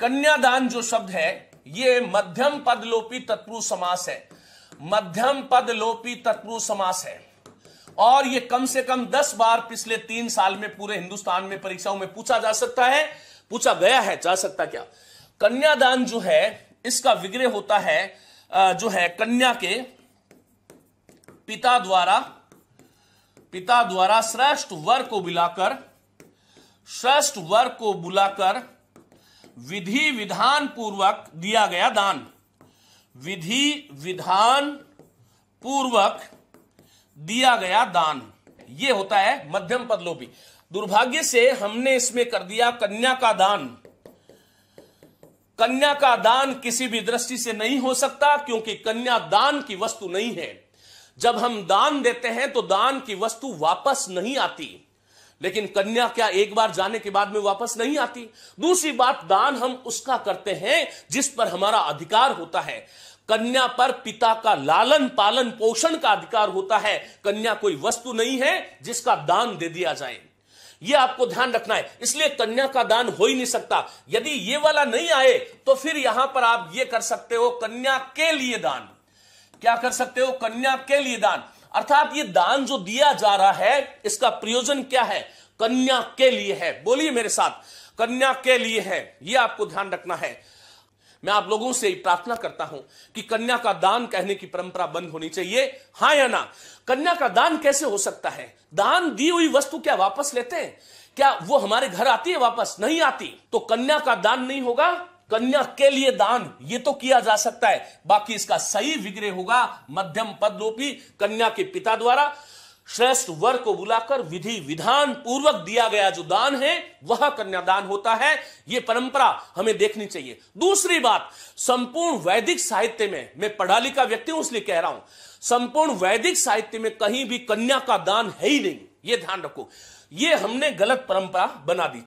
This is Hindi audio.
कन्यादान जो शब्द है ये मध्यम पद लोपी तत्पुरुष समास है मध्यम पद लोपी तत्पुरुष समास है और ये कम से कम दस बार पिछले तीन साल में पूरे हिंदुस्तान में परीक्षाओं में पूछा जा सकता है पूछा गया है जा सकता क्या कन्यादान जो है इसका विग्रह होता है जो है कन्या के पिता द्वारा पिता द्वारा श्रेष्ठ वर को बुलाकर श्रेष्ठ वर को बुलाकर विधि विधान पूर्वक दिया गया दान विधि विधान पूर्वक दिया गया दान यह होता है मध्यम पद दुर्भाग्य से हमने इसमें कर दिया कन्या का दान कन्या का दान किसी भी दृष्टि से नहीं हो सकता क्योंकि कन्या दान की वस्तु नहीं है जब हम दान देते हैं तो दान की वस्तु वापस नहीं आती लेकिन कन्या क्या एक बार जाने के बाद में वापस नहीं आती दूसरी बात दान हम उसका करते हैं जिस पर हमारा अधिकार होता है कन्या पर पिता का लालन पालन पोषण का अधिकार होता है कन्या कोई वस्तु नहीं है जिसका दान दे दिया जाए यह आपको ध्यान रखना है इसलिए कन्या का दान हो ही नहीं सकता यदि ये वाला नहीं आए तो फिर यहां पर आप ये कर सकते हो कन्या के लिए दान क्या कर सकते हो कन्या के लिए दान अर्थात ये दान जो दिया जा रहा है इसका प्रयोजन क्या है कन्या के लिए है बोलिए मेरे साथ कन्या के लिए है ये आपको ध्यान रखना है मैं आप लोगों से प्रार्थना करता हूं कि कन्या का दान कहने की परंपरा बंद होनी चाहिए हा या ना कन्या का दान कैसे हो सकता है दान दी हुई वस्तु क्या वापस लेते हैं क्या वो हमारे घर आती है वापस नहीं आती तो कन्या का दान नहीं होगा कन्या के लिए दान ये तो किया जा सकता है बाकी इसका सही विग्रह होगा मध्यम पद रूपी कन्या के पिता द्वारा श्रेष्ठ वर को बुलाकर विधि विधान पूर्वक दिया गया जो दान है वह कन्यादान होता है यह परंपरा हमें देखनी चाहिए दूसरी बात संपूर्ण वैदिक साहित्य में मैं पढ़ा लिखा व्यक्ति हूं इसलिए कह रहा हूं संपूर्ण वैदिक साहित्य में कहीं भी कन्या का दान है ही नहीं ये ध्यान रखो ये हमने गलत परंपरा बना दी